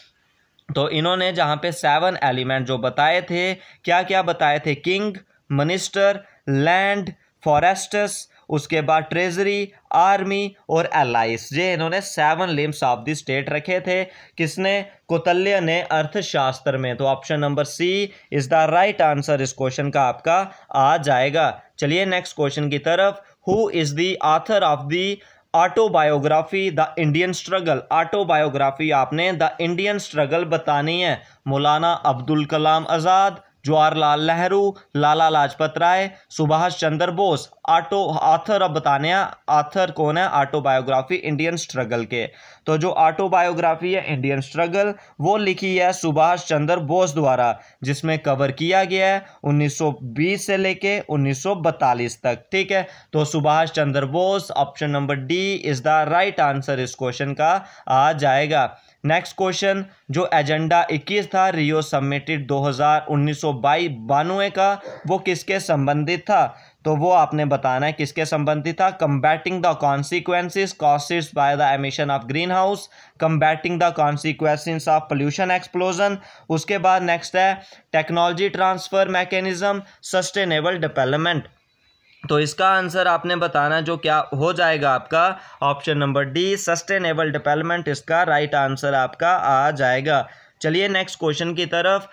तो इन्होंने जहाँ पे सेवन एलिमेंट जो बताए थे क्या क्या बताए थे किंग मिनिस्टर लैंड फॉरेस्टस उसके बाद ट्रेजरी आर्मी और एलाइस ये इन्होंने seven limbs of the state रखे थे किसने कोतल्य ने अर्थशास्त्र में तो option number C is the right answer इस क्वेश्चन का आपका आ जाएगा चलिए नेक्स्ट क्वेश्चन की तरफ who is the author of the autobiography the Indian struggle autobiography आपने द इंडियन स्ट्रगल बतानी है मौलाना अब्दुल कलाम आज़ाद जवाहरलाल नेहरू लाला लाजपत राय सुभाष चंद्र बोस ऑटो आथर अब बताने हैं आथर कौन है ऑटोबायोग्राफी इंडियन स्ट्रगल के तो जो बायोग्राफी है इंडियन स्ट्रगल वो लिखी है सुभाष चंद्र बोस द्वारा जिसमें कवर किया गया है 1920 से लेके 1942 तक ठीक है तो Subhash Chandra Bose option number D is the right answer इस क्वेश्चन का आ जाएगा नेक्स्ट क्वेश्चन जो एजेंडा 21 था रियो सबमिटेड 2000 हज़ार बानवे का वो किसके संबंधित था तो वो आपने बताना है किसके संबंधित था combating the consequences causes by the emission of green house combating the consequences of pollution explosion उसके बाद नेक्स्ट है technology transfer mechanism sustainable development तो इसका आंसर आपने बताना जो क्या हो जाएगा आपका option number D sustainable development इसका राइट आंसर आपका आ जाएगा चलिए नेक्स्ट क्वेश्चन की तरफ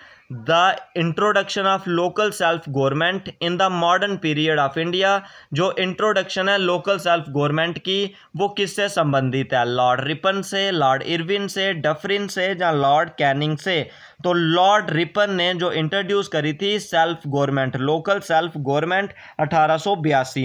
the introduction of local self government in the modern period of India जो इंट्रोडक्शन है लोकल सेल्फ गवर्नमेंट की वो किससे संबंधित है लॉर्ड रिपन से लॉर्ड इरविन से डफरिन से या लॉर्ड कैनिंग से तो लॉर्ड रिपन ने जो इंट्रोड्यूस करी थी self government local self government अठारह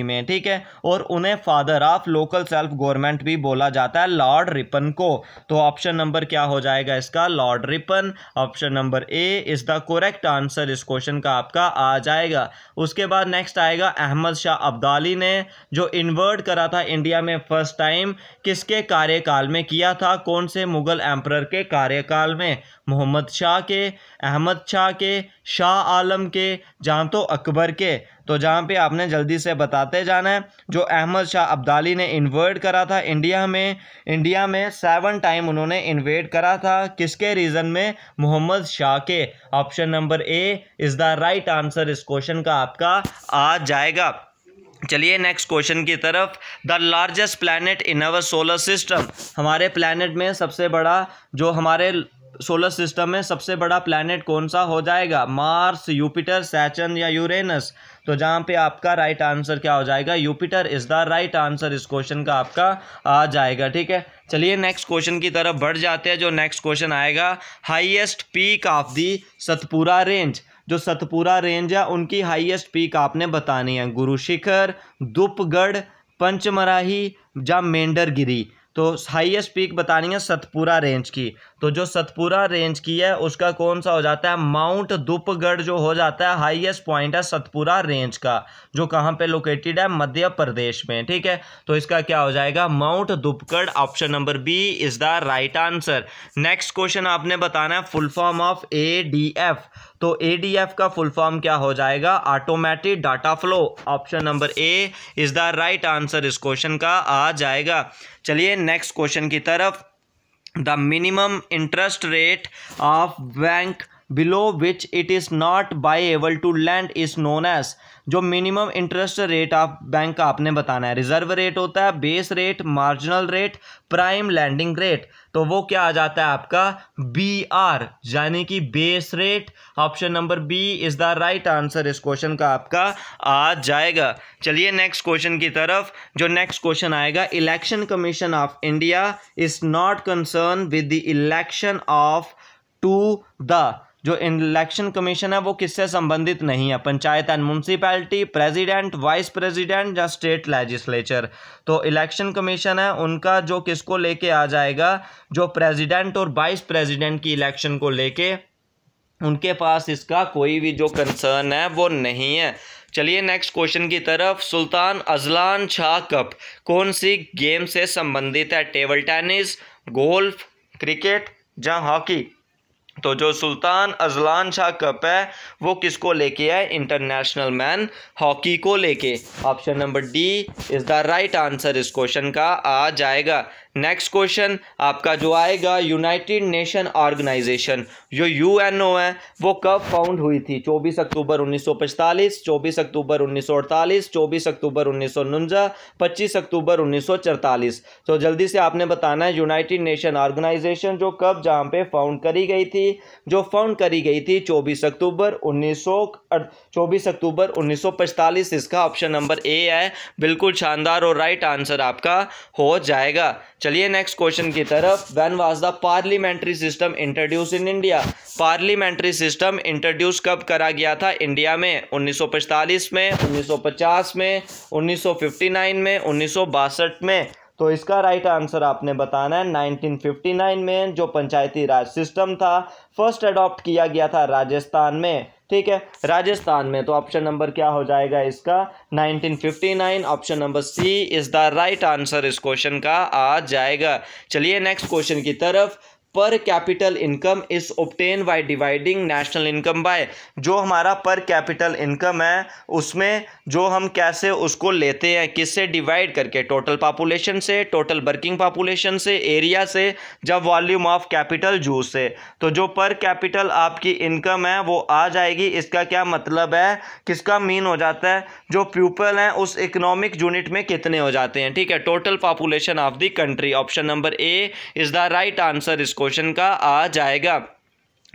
में ठीक है और उन्हें father of local self government भी बोला जाता है लॉर्ड रिपन को तो ऑप्शन नंबर क्या हो जाएगा इसका lord Ripon option number A is the correct answer इस क्वेश्चन का आपका आ जाएगा उसके बाद नेक्स्ट आएगा अहमद शाह अब्दाली ने जो इन्वर्ट करा था इंडिया में फर्स्ट टाइम किसके कार्यकाल में किया था कौन से मुगल एम्पर के कार्यकाल में मोहम्मद शाह के अहमद शाह के शाह आलम के जहाँ तो अकबर के तो जहाँ पे आपने जल्दी से बताते जाना है जो अहमद शाह अब्दाली ने इन्वर्ट करा था इंडिया में इंडिया में सेवन टाइम उन्होंने इन्वेट करा था किसके रीज़न में मोहम्मद शाह के option number A is the right answer इस क्वेश्चन का आपका आ जाएगा चलिए नेक्स्ट क्वेश्चन की तरफ the largest planet in our solar system हमारे प्लानट में सबसे बड़ा जो हमारे सोलर सिस्टम में सबसे बड़ा प्लैनेट कौन सा हो जाएगा मार्स यूपिटर सैचन या यूरेनस तो जहाँ पे आपका राइट आंसर क्या हो जाएगा Jupiter is the right answer इस क्वेश्चन का आपका आ जाएगा ठीक है चलिए नेक्स्ट क्वेश्चन की तरफ बढ़ जाते हैं जो नेक्स्ट क्वेश्चन आएगा highest peak of the Satpura range जो सतपुरा रेंज है उनकी हाईएस्ट पीक आपने बतानी है गुरु शिखर दुपगढ़ पंचमराही या मेंढरगिरी तो हाईएस्ट पीक बतानी है सतपुरा रेंज की तो जो सतपुरा रेंज की है उसका कौन सा हो जाता है माउंट दुपगढ़ जो हो जाता है हाईएस्ट पॉइंट है सतपुरा रेंज का जो कहाँ पे लोकेटेड है मध्य प्रदेश में ठीक है तो इसका क्या हो जाएगा mount Dhupgarh option number B is the right answer next question आपने बताना है full form of A D F तो ए डी एफ का फुल फॉर्म क्या हो जाएगा automatic data flow option number A is the right answer इस क्वेश्चन का आ जाएगा चलिए नेक्स्ट क्वेश्चन की तरफ the minimum interest rate of bank below which it is not by able to lend is known as जो minimum interest rate of bank का आपने बताना है रिजर्व रेट होता है base rate marginal rate prime lending rate तो वो क्या आ जाता है आपका बी आर यानी कि base rate option number B is the right answer इस क्वेश्चन का आपका आ जाएगा चलिए नेक्स्ट क्वेश्चन की तरफ जो नेक्स्ट क्वेश्चन आएगा election commission of India is not concern with the election of to the जो इलेक्शन कमीशन है वो किससे संबंधित नहीं है panchayat and municipality president vice president या स्टेट लेजिस्लेचर तो इलेक्शन कमीशन है उनका जो किसको लेके आ जाएगा जो प्रेसिडेंट और वाइस प्रेसिडेंट की इलेक्शन को लेके उनके पास इसका कोई भी जो कंसर्न है वो नहीं है चलिए नेक्स्ट क्वेश्चन की तरफ सुल्तान अजलान छा कप कौन सी गेम से संबंधित है टेबल टेनिस गोल्फ क्रिकेट या हॉकी तो जो सुल्तान अजलान शाह कप है वो किसको लेके आए इंटरनेशनल मैन हॉकी को लेके option number D is the right answer इस क्वेश्चन का आ जाएगा नेक्स्ट क्वेश्चन आपका जो आएगा यूनाइटेड नेशन ऑर्गेनाइजेशन जो यूएनओ है वो कब फाउंड हुई थी 24 अक्टूबर 1945 24 अक्टूबर 1948 24 अक्टूबर 1949 25 अक्टूबर 1944 तो जल्दी से आपने बताना है यूनाइटेड नेशन ऑर्गेनाइजेशन जो कब जहाँ पे फाउंड करी गई थी जो फाउंड करी गई थी 24 अक्टूबर उन्नीस सौ अक्टूबर उन्नीस इसका ऑप्शन नंबर ए है बिल्कुल शानदार और राइट आंसर आपका हो जाएगा चलिए नेक्स्ट क्वेश्चन की तरफ when was the parliamentary system introduce in India parliamentary system introduce कब करा गया था इंडिया में 1945 में 1950 में 1959 में उन्नीस में तो इसका राइट आंसर आपने बताना है 1959 में जो पंचायती राज सिस्टम था फर्स्ट अडॉप्ट किया गया था राजस्थान में ठीक है राजस्थान में तो ऑप्शन नंबर क्या हो जाएगा इसका 1959 option number C is the right answer इस क्वेश्चन का आ जाएगा चलिए नेक्स्ट क्वेश्चन की तरफ per capita income is obtain by dividing national income by जो हमारा पर कैपिटल इनकम है उसमें जो हम कैसे उसको लेते हैं किससे डिवाइड करके टोटल पॉपुलेशन से टोटल वर्किंग पॉपुलेशन से एरिया से जब वॉल्यूम ऑफ कैपिटल जूस से तो जो पर कैपिटल आपकी इनकम है वो आ जाएगी इसका क्या मतलब है किसका मीन हो जाता है जो पीपल हैं उस इकोनॉमिक यूनिट में कितने हो जाते हैं ठीक है total population of the country option number A is the right answer इसको क्वेश्चन का आ जाएगा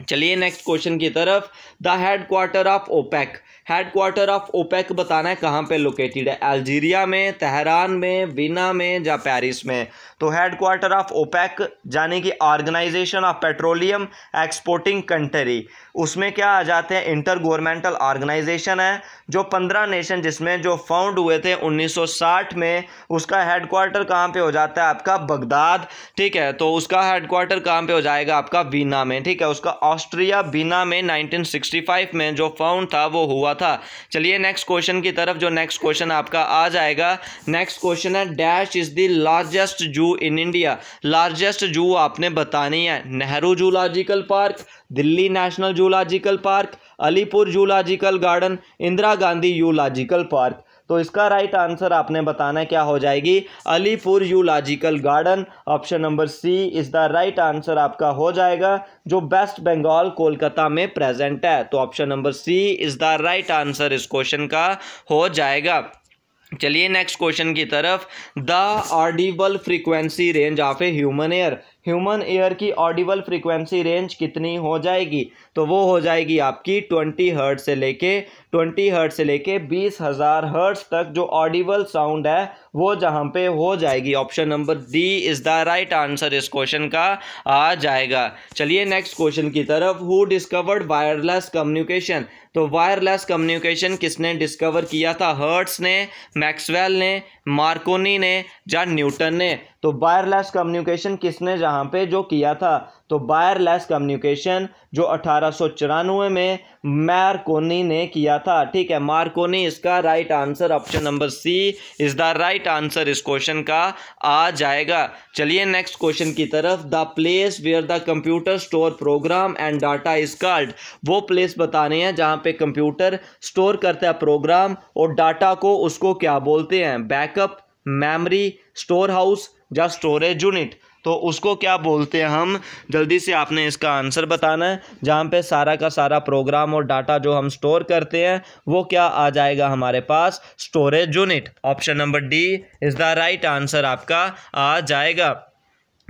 चलिए नेक्स्ट क्वेश्चन की तरफ the headquarter of OPEC headquarter of OPEC बताना है कहाँ पे लोकेटेड है अल्जीरिया में तहरान में वीना में या पेरिस में तो हेडक्वार्टर ऑफ ओपेक यानी कि organisation of petroleum exporting country उसमें क्या आ जाते हैं इंटर गवर्नमेंटल ऑर्गेनाइजेशन है जो पंद्रह नेशन जिसमें जो फाउंड हुए थे 1960 में उसका हेडक्वार्टर कहाँ पे हो जाता है आपका बगदाद ठीक है तो उसका हेडक्वार्टर कहाँ पे हो जाएगा आपका वीना में ठीक है उसका ऑस्ट्रिया वीना में 1965 में जो फाउंड था वो हुआ था था चलिए नेक्स्ट क्वेश्चन की तरफ जो नेक्स्ट क्वेश्चन आपका आ जाएगा नेक्स्ट क्वेश्चन है dash is the largest zoo in India largest zoo आपने बतानी है Nehru zoological park Delhi national zoological park Alipur zoological garden Indira Gandhi zoological park तो इसका राइट आंसर आपने बताना क्या हो जाएगी Alipur zoological garden option number C is the right answer आपका हो जाएगा जो वेस्ट बंगाल कोलकाता में प्रेजेंट है तो option number C is the right answer इस क्वेश्चन का हो जाएगा चलिए नेक्स्ट क्वेश्चन की तरफ the audible frequency range of a human ear human ear की ऑडिबल फ्रीक्वेंसी रेंज कितनी हो जाएगी तो वो हो जाएगी आपकी ट्वेंटी हर्ट से लेके ट्वेंटी हर्ट से लेके बीस हज़ार हर्ट्स तक जो ऑडिबल साउंड है वो जहाँ पे हो जाएगी option number D is the right answer इस क्वेश्चन का आ जाएगा चलिए नेक्स्ट क्वेश्चन की तरफ हु डिस्कवर्ड वायरलेस कम्युनिकेशन तो वायरलेस कम्युनिकेशन किसने डिस्कवर किया था हर्ट्स ने मैक्सवेल ने मार्कोनी ने या न्यूटन ने तो वायरलेस कम्युनिकेशन किसने जहाँ पे जो किया था तो वायरलेस कम्युनिकेशन जो अठारह में मारकोनी ने किया था ठीक है मारकोनी इसका right answer option number C is the right answer इस क्वेश्चन का आ जाएगा चलिए नेक्स्ट क्वेश्चन की तरफ the place where the computer store program and data is called वो प्लेस बताने हैं जहाँ पे कंप्यूटर स्टोर करता है प्रोग्राम और डाटा को उसको क्या बोलते हैं बैकअप मेमोरी स्टोर हाउस या स्टोरेज यूनिट तो उसको क्या बोलते हैं हम जल्दी से आपने इसका आंसर बताना है जहाँ पे सारा का सारा प्रोग्राम और डाटा जो हम स्टोर करते हैं वो क्या आ जाएगा हमारे पास storage unit option number D is the right answer आपका आ जाएगा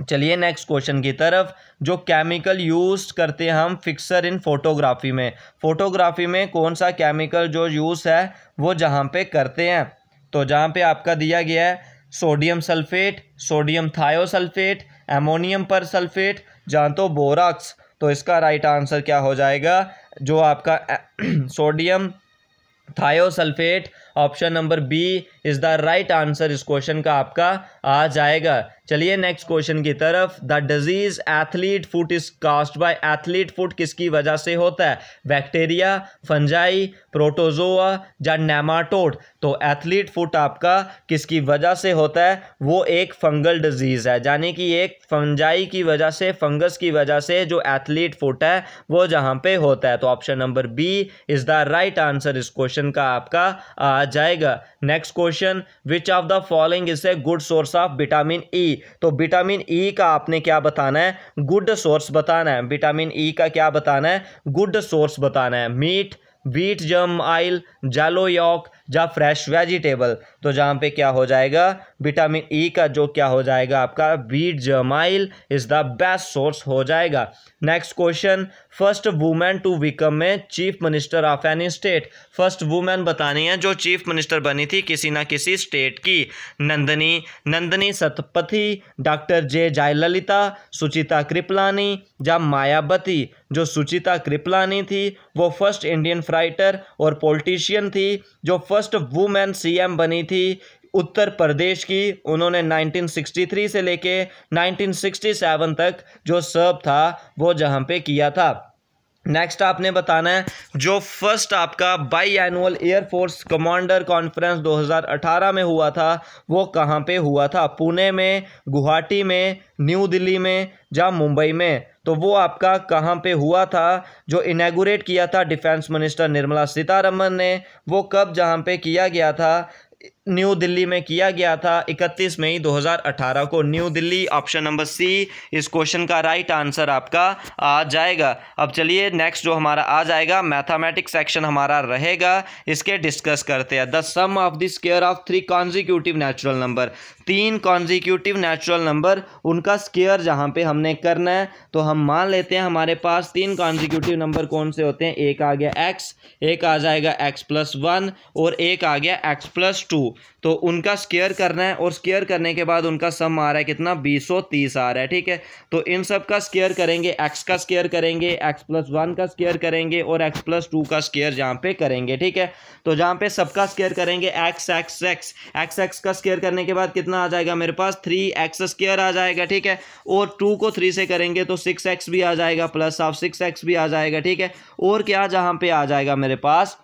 चलिए नेक्स्ट क्वेश्चन की तरफ जो केमिकल यूज़ करते हैं हम फिक्सर इन फोटोग्राफी में फ़ोटोग्राफी में कौन सा केमिकल जो यूज़ है वो जहाँ पे करते हैं तो जहाँ पे आपका दिया गया है sodium sulphate sodium thiosulphate ammonium persulphate जहाँ तो बोराक्स तो इसका राइट आंसर क्या हो जाएगा जो आपका sodium thiosulphate option number B is the right answer इस क्वेश्चन का आपका आ जाएगा चलिए नेक्स्ट क्वेश्चन की तरफ the disease athlete foot is caused by athlete foot किसकी वजह से होता है बैक्टीरिया फंजाई प्रोटोजोआ या नेमाटोड तो एथलीट फुट आपका किसकी वजह से होता है वो एक फंगल डिजीज़ है यानी कि एक फंजाई की वजह से फंगस की वजह से जो एथलीट फुट है वो जहाँ पे होता है तो option number B is the right answer इस क्वेश्चन का आपका आ जाएगा next question which of the following is a good source of vitamin E तो विटामिन ई e का आपने क्या बताना है गुड सोर्स बताना है विटामिन ई e का क्या बताना है गुड सोर्स बताना है मीट बीट जम आयल जालो यॉक या फ्रेश वेजिटेबल तो जहाँ पे क्या हो जाएगा विटामिन ई e का जो क्या हो जाएगा आपका wheat germ oil is the best source हो जाएगा next question first women to become a chief minister of any state first women बतानी है जो चीफ मिनिस्टर बनी थी किसी ना किसी स्टेट की नंदनी नंदनी सतपथी डॉक्टर जे जयललिता सुचिता कृपलानी या मायावती जो सुचिता कृपलानी थी वो फर्स्ट इंडियन फ्राइटर और पोलिटिशियन क्रिश्चियन थी जो फर्स्ट वुमेन सीएम बनी थी उत्तर प्रदेश की उन्होंने 1963 से लेके 1967 तक जो सर्व था वो जहाँ पे किया था नेक्स्ट आपने बताना है जो फर्स्ट आपका biannual air force commander conference 2018 में हुआ था वो कहाँ पे हुआ था पुणे में गुवाहाटी में न्यू दिल्ली में या मुंबई में तो वो आपका कहाँ पे हुआ था जो इनेगोरेट किया था डिफेंस मिनिस्टर निर्मला सीतारमन ने वो कब जहाँ पे किया गया था न्यू दिल्ली में किया गया था 31 मई 2018 को new Delhi option number C इस क्वेश्चन का राइट आंसर आपका आ जाएगा अब चलिए नेक्स्ट जो हमारा आ जाएगा मैथमेटिक्स सेक्शन हमारा रहेगा इसके डिस्कस करते हैं the sum of the square of three consecutive natural number तीन कॉन्जिक्यूटिव नेचुरल नंबर उनका स्केयर जहाँ पे हमने करना है तो हम मान लेते हैं हमारे पास तीन कॉन्जिक्यूटिव नंबर कौन से होते हैं एक आ गया एक्स एक आ जाएगा एक्स प्लस वन और एक आ गया एक्स प्लस टू तो उनका स्केयर करना है और स्केयर करने के बाद उनका सम आ रहा है कितना बीस सौ तीस आ रहा है ठीक है तो इन सब का स्केयर करेंगे एक्स का स्केयर करेंगे एक्स प्लस वन का स्केयर करेंगे और एक्स प्लस टू का स्केयर जहाँ पे करेंगे ठीक है तो जहाँ पे सबका स्केयर करेंगे X X X X X का स्केयर करने के बाद कितना आ जाएगा मेरे पास थ्री एक्स स्केयर आ जाएगा ठीक है और टू को थ्री से करेंगे तो सिक्स एक्स भी आ जाएगा प्लस आप सिक्स एक्स भी आ जाएगा ठीक है और क्या जहाँ पे आ जाएगा मेरे पास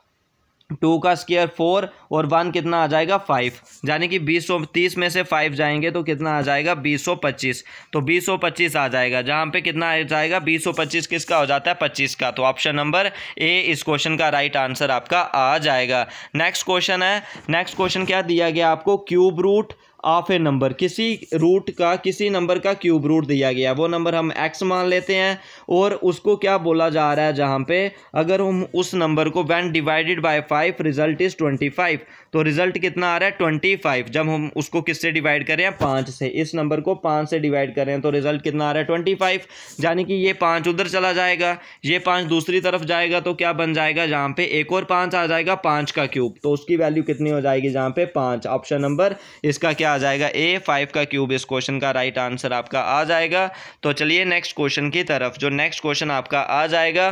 टू का स्केयर फोर और वन कितना आ जाएगा फाइव यानी कि बीस सौ तीस में से फाइव जाएंगे तो कितना आ जाएगा बीस सौ पच्चीस तो बीस सौ पच्चीस आ जाएगा जहाँ पे कितना आ जाएगा बीस सौ पच्चीस किसका हो जाता है पच्चीस का तो ऑप्शन नंबर ए इस क्वेश्चन का राइट आंसर आपका आ जाएगा नेक्स्ट क्वेश्चन है नेक्स्ट क्वेश्चन क्या दिया गया आपको cube root of a number किसी रूट का किसी नंबर का क्यूब रूट दिया गया वो नंबर हम एक्स मान लेते हैं और उसको क्या बोला जा रहा है जहाँ पे अगर हम उस नंबर को when divided by five result is twenty five तो रिजल्ट कितना आ रहा है ट्वेंटी फाइव जब हम उसको किससे डिवाइड कर रहे हैं पाँच से इस नंबर को पाँच से डिवाइड कर रहे हैं तो रिजल्ट कितना आ रहा है ट्वेंटी फाइव यानी कि ये पाँच उधर चला जाएगा ये पाँच दूसरी तरफ जाएगा तो क्या बन जाएगा जहाँ पे एक और पाँच आ जाएगा पाँच का क्यूब तो उसकी वैल्यू कितनी हो जाएगी जहाँ पे पाँच ऑप्शन नंबर इसका क्या क्या आ जाएगा ए फाइव का क्यूब इस क्वेश्चन का राइट आंसर आपका आ जाएगा तो चलिए नेक्स्ट क्वेश्चन की तरफ जो नेक्स्ट क्वेश्चन आपका आ जाएगा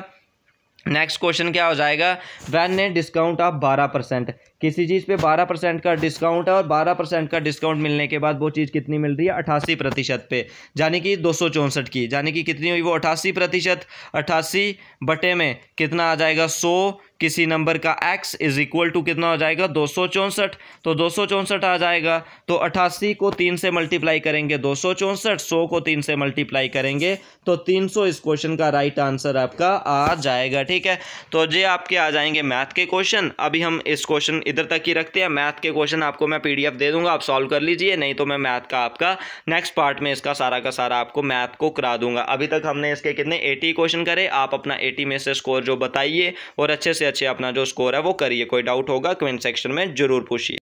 नेक्स्ट क्वेश्चन क्या हो जाएगा वैन ने डिस्काउंट ऑफ बारह परसेंट किसी चीज़ पे बारह परसेंट का डिस्काउंट है और बारह परसेंट का डिस्काउंट मिलने के बाद वो चीज़ कितनी मिल रही है अठासी प्रतिशत पे यानी कि दो सौ चौंसठ की यानी कि कितनी हुई वो अठासी प्रतिशत अट्ठासी बटे में कितना आ जाएगा सौ किसी नंबर का एक्स इज इक्वल टू कितना हो जाएगा दो सौ तो दो सौ आ जाएगा तो अट्ठासी को तीन से मल्टीप्लाई करेंगे दो सौ सौ को तीन से मल्टीप्लाई करेंगे तो तीन सौ इस क्वेश्चन का राइट आंसर आपका आ जाएगा ठीक है तो ये आपके आ जाएंगे मैथ के क्वेश्चन अभी हम इस क्वेश्चन इधर तक ही रखते हैं मैथ के क्वेश्चन आपको मैं पीडीएफ दे दूंगा आप सॉल्व कर लीजिए नहीं तो मैं मैथ का आपका नेक्स्ट पार्ट में इसका सारा का सारा आपको मैथ को करा दूंगा अभी तक हमने इसके कितने एटी क्वेश्चन करे आप अपना एटी में से स्कोर जो बताइए और अच्छे से अच्छे अपना जो स्कोर है वो करिए कोई डाउट होगा कमेंट सेक्शन में जरूर पूछिए